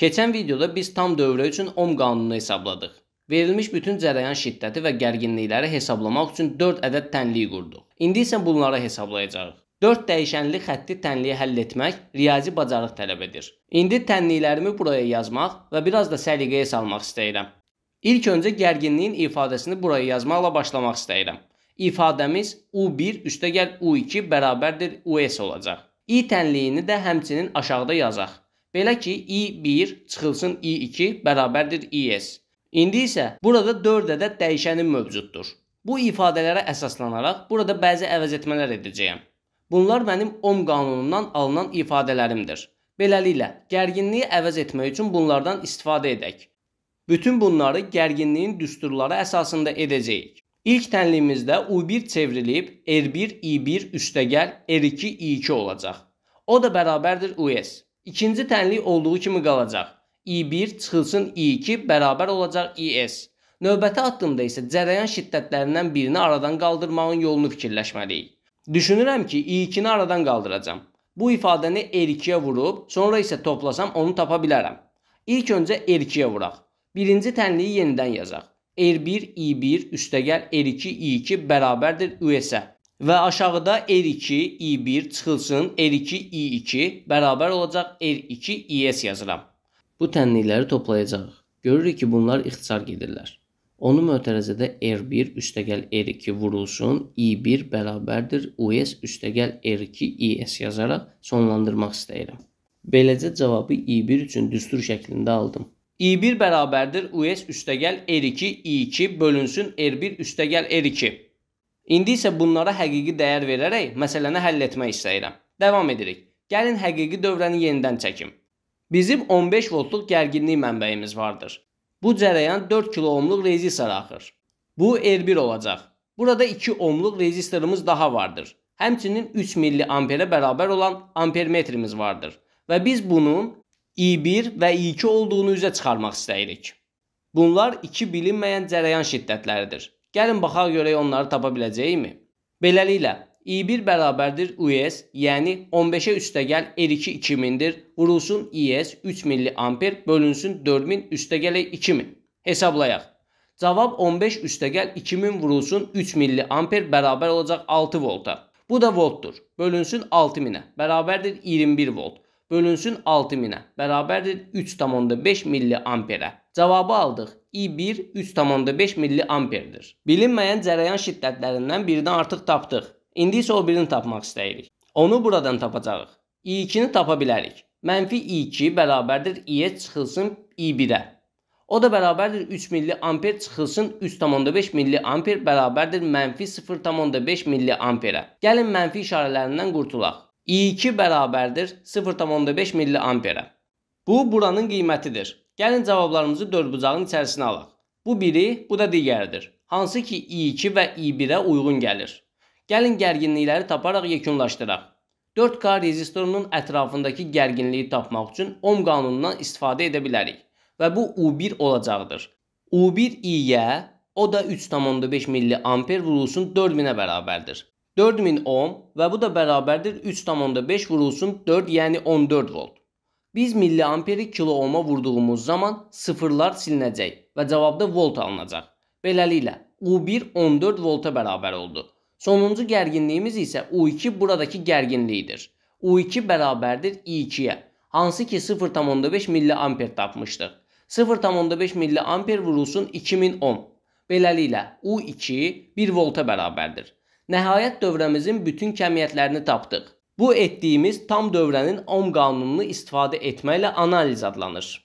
Keçən videoda biz tam dövrə üçün ohm qanununu hesabladıq. Verilmiş bütün cərəyan şiddəti və gərginlikləri hesablamaq üçün 4 ədəd tənliyi qurduq. İndi isə bunları hesablayacağıq. 4 dəyişənli xətti tənliyi həll etmək riyazi bacarıq tələb edir. İndi tənliklərimi buraya yazmaq və biraz da səliqəyə salmaq istəyirəm. İlk öncə gərginliyin ifadəsini buraya yazmaqla başlamaq istəyirəm. İfadəmiz U1 üstəgəl U2 bərabərdir US olacaq. İ tənliyini də həmçinin aşağıda yazaq. Belə ki, i1 çıxılsın i2 bərabərdir is. İndi isə burada 4 ədəd dəyişənin mövcuddur. Bu ifadələrə əsaslanaraq burada bəzi əvəzetmələr edəcəyəm. Bunlar mənim Ohm qanunundan alınan ifadələrimdir. Beləliklə, gərginliyi əvəz etmək üçün bunlardan istifadə edək. Bütün bunları gərginliyin düsturları əsasında edəcəyik. İlk tənliyimizdə U1 çevrilib R1 er I1 üstəgəl R2 er I2 olacaq. O da bərabərdir US. İkinci tənlik olduğu kimi qalacaq. I1 çıxılsın I2 bərabər olacaq IS. Növbəti addımda isə cərəyan şiddətlərindən birini aradan qaldırmağın yolunu fikirləşməliyik. Düşünürəm ki, i2-ni aradan qaldıracam. Bu ifadəni R2-yə vurub, sonra isə toplasam onu tapa bilərəm. İlk öncə R2-yə vuraq. Birinci tənliyi yenidən yazaq. R1, er I1, üstəgəl R2, er I2 bərabərdir US-ə. Və aşağıda R2, I1 çıxılsın, R2, I2 bərabər olacaq R2, IS yazıram. Bu tənlikləri toplayacağıq. Görürük ki, bunlar ixtisar gedirlər. Onu mötərəzədə R1 üstəgəl R2 vurulsun, I1 bərabərdir US üstəgəl R2 IS yazaraq sonlandırmaq istəyirəm. Beləcə cavabı I1 üçün düstur şəklində aldım. I1 bərabərdir US üstəgəl R2 I2 bölünsün R1 üstəgəl R2. İndi isə bunlara həqiqi dəyər verərək məsələni həll etmək istəyirəm. Davam edirik. Gəlin həqiqi dövrəni yenidən çəkim. Bizim 15 voltluq gərginlik mənbəyimiz vardır. Bu cərəyan 4 kilo ohmluq rezistor axır. Bu R1 olacaq. Burada 2 ohmluq rezistorumuz daha vardır. Həmçinin 3 milli amperə bərabər olan ampermetrimiz vardır. Və biz bunun I1 və I2 olduğunu üzə çıxarmaq istəyirik. Bunlar iki bilinməyən cərəyan şiddətləridir. Gəlin baxaq görək onları tapa biləcəyikmi? Beləliklə, i1 bərabərdir US, yəni 15-ə üstəgəl R2 er 2000-dir. Vurulsun IS 3000 amper bölünsün 4000 üstəgəl 2000. Hesablayaq. Cavab 15 üstəgəl 2000 vurulsun 3000 amper bərabər olacaq 6 volta. Bu da voltdur. Bölünsün 6000-ə bərabərdir 21 volt. Bölünsün 6000-ə bərabərdir 3,5 milliamperə. Cavabı aldıq. I1 3,5 milli amperdir. Bilinməyən cərəyan şiddətlərindən birini artıq tapdıq. İndi isə o birini tapmaq istəyirik. Onu buradan tapacağıq. I2-ni tapa bilərik. Mənfi I2 bərabərdir I-yə e çıxılsın I1-ə. O da bərabərdir 3 milli amper çıxılsın 3,5 milli amper bərabərdir mənfi 0,5 milli amperə. Gəlin mənfi işarələrindən qurtulaq. I2 bərabərdir 0,5 milli amperə. Bu buranın qiymətidir. Gəlin cavablarımızı dördbucağın içərisinə alaq. Bu biri, bu da digəridir. Hansı ki i2 və i1-ə uyğun gəlir. Gəlin gərginlikləri taparaq yekunlaşdıraq. 4K rezistorunun ətrafındakı gərginliyi tapmaq üçün ohm qanunundan istifadə edə bilərik və bu U1 olacaqdır. U1 i-yə o da 3.5 milli amper vurulsun 4000-ə bərabərdir. 4000 ohm və bu da bərabərdir 3.5 vurulsun 4, yəni 14 volt. Biz milliamperi kilooma vurduğumuz zaman sıfırlar silinəcək və cavabda volt alınacaq. Beləliklə, U1 14 volta bərabər oldu. Sonuncu gərginliyimiz isə U2 buradakı gərginlikdir. U2 bərabərdir I2-yə. Hansı ki 0.5 milliamper tapmışdıq. 0.5 milliamper vurulsun 2010. Beləliklə U2 1 volta bərabərdir. Nəhayət dövrəmizin bütün kəmiyyətlərini tapdıq. Bu etdiyimiz tam dövrənin ohm qanununu istifadə etməklə analiz adlanır.